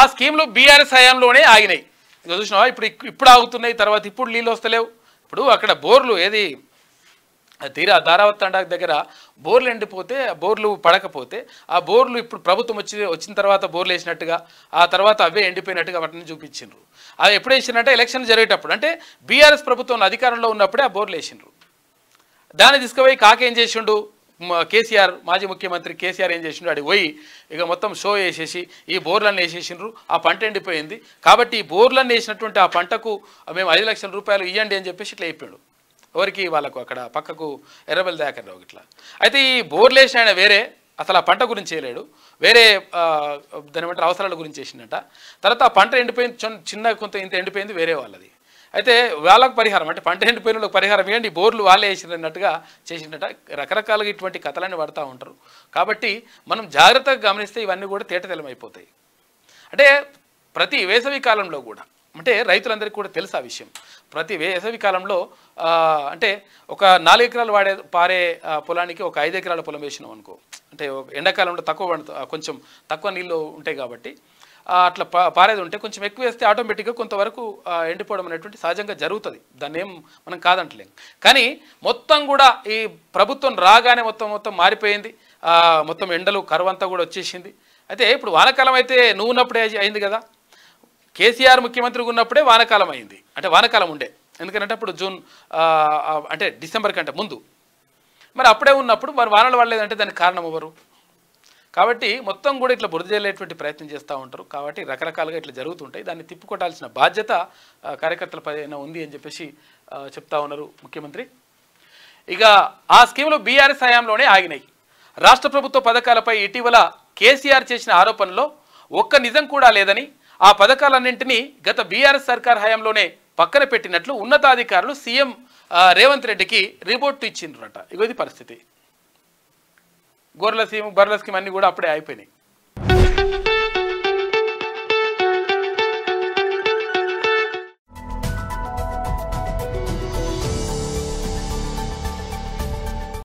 ఆ స్కీమ్లు బీఆర్ఎస్ హయాంలోనే ఆగినాయి ఇంకా చూసినావా ఇప్పుడు ఇప్పుడు ఆగుతున్నాయి తర్వాత ఇప్పుడు నీళ్ళు వస్తలేవు ఇప్పుడు అక్కడ బోర్లు ఏది తీరా ధారావత్ తండా దగ్గర బోర్లు ఎండిపోతే బోర్లు పడకపోతే ఆ బోర్లు ఇప్పుడు ప్రభుత్వం వచ్చి వచ్చిన తర్వాత బోర్లు వేసినట్టుగా ఆ తర్వాత అవే ఎండిపోయినట్టుగా వాటిని చూపించిండ్రు అది ఎప్పుడు వేసినట్టే ఎలక్షన్ జరిగేటప్పుడు అంటే బీఆర్ఎస్ ప్రభుత్వం అధికారంలో ఉన్నప్పుడే ఆ బోర్లు వేసిండ్రు దాన్ని తీసుకుపోయి కాకేం చేసిండు కేసీఆర్ మాజీ ముఖ్యమంత్రి కేసీఆర్ ఏం చేసిండు అడిగి పోయి ఇక మొత్తం షో వేసేసి ఈ బోర్లన్నీ వేసేసిండ్రు ఆ పంట ఎండిపోయింది కాబట్టి ఈ బోర్లన్నీ వేసినటువంటి ఆ పంటకు మేము ఐదు లక్షల రూపాయలు ఇవ్వండి అని చెప్పేసి ఇట్లా చెప్పాడు ఎవరికి వాళ్ళకు అక్కడ పక్కకు ఎర్రబెల్ దాకర్రావు ఇట్లా అయితే ఈ బోర్లు వేసిన ఆయన వేరే అసలు ఆ పంట గురించి చేయలేడు వేరే దాని అవసరాల గురించి చేసిండట తర్వాత ఆ పంట ఎండిపోయింది చిన్న కొంత ఇంత ఎండిపోయింది వేరే వాళ్ళది అయితే వాళ్ళకు పరిహారం అంటే పంట ఎండిపోయిన పరిహారం ఇవ్వండి బోర్లు వాళ్ళే వేసినట్టుగా చేసినట్ట రకరకాలుగా ఇటువంటి కథలన్నీ పడుతూ ఉంటారు కాబట్టి మనం జాగ్రత్తగా గమనిస్తే ఇవన్నీ కూడా తేటతెలమైపోతాయి అంటే ప్రతి వేసవి కాలంలో కూడా అంటే రైతులందరికీ కూడా తెలుసు ఆ విషయం ప్రతి వేసవి కాలంలో అంటే ఒక నాలుగు ఎకరాలు వాడే పారే పొలానికి ఒక ఐదు ఎకరాల పొలం వేసినాం అనుకో అంటే ఎండాకాలంలో తక్కువ కొంచెం తక్కువ నీళ్ళు ఉంటాయి కాబట్టి అట్లా పారేది ఉంటే కొంచెం ఎక్కువ వేస్తే ఆటోమేటిక్గా కొంతవరకు ఎండిపోవడం అనేటువంటి సహజంగా జరుగుతుంది దాన్ని ఏం మనం కాదంటలేం కానీ మొత్తం కూడా ఈ ప్రభుత్వం రాగానే మొత్తం మొత్తం మారిపోయింది మొత్తం ఎండలు అంతా కూడా వచ్చేసింది అయితే ఇప్పుడు వానకాలం అయితే నువ్వు ఉన్నప్పుడే అయింది కదా కేసీఆర్ ముఖ్యమంత్రిగా ఉన్నప్పుడే వానకాలం అయింది అంటే వానకాలం ఉండే ఎందుకంటే అప్పుడు జూన్ అంటే డిసెంబర్ కంటే ముందు మరి అప్పుడే ఉన్నప్పుడు మరి వానలు పడలేదంటే దానికి కారణం ఎవరు కాబట్టి మొత్తం కూడా ఇట్లా బురద చేయలేటువంటి ప్రయత్నం చేస్తూ ఉంటారు కాబట్టి రకరకాలుగా ఇట్లా జరుగుతుంటాయి దాన్ని తిప్పుకొట్టాల్సిన బాధ్యత కార్యకర్తల పైన ఉంది అని చెప్పేసి చెప్తా ఉన్నారు ముఖ్యమంత్రి ఇక ఆ స్కీములు బీఆర్ఎస్ హయాంలోనే ఆగినాయి రాష్ట్ర ప్రభుత్వ పథకాలపై ఇటీవల కేసీఆర్ చేసిన ఆరోపణలో ఒక్క నిజం కూడా లేదని ఆ పథకాలన్నింటినీ గత బీఆర్ఎస్ సర్కార్ హయాంలోనే పక్కన పెట్టినట్లు ఉన్నతాధికారులు సీఎం రేవంత్ రెడ్డికి రిపోర్టు ఇచ్చిండ్రట ఇగోది పరిస్థితి గొర్రెల సీము బర్రెల స్కీమ్ అన్నీ కూడా అప్పుడే అయిపోయినాయి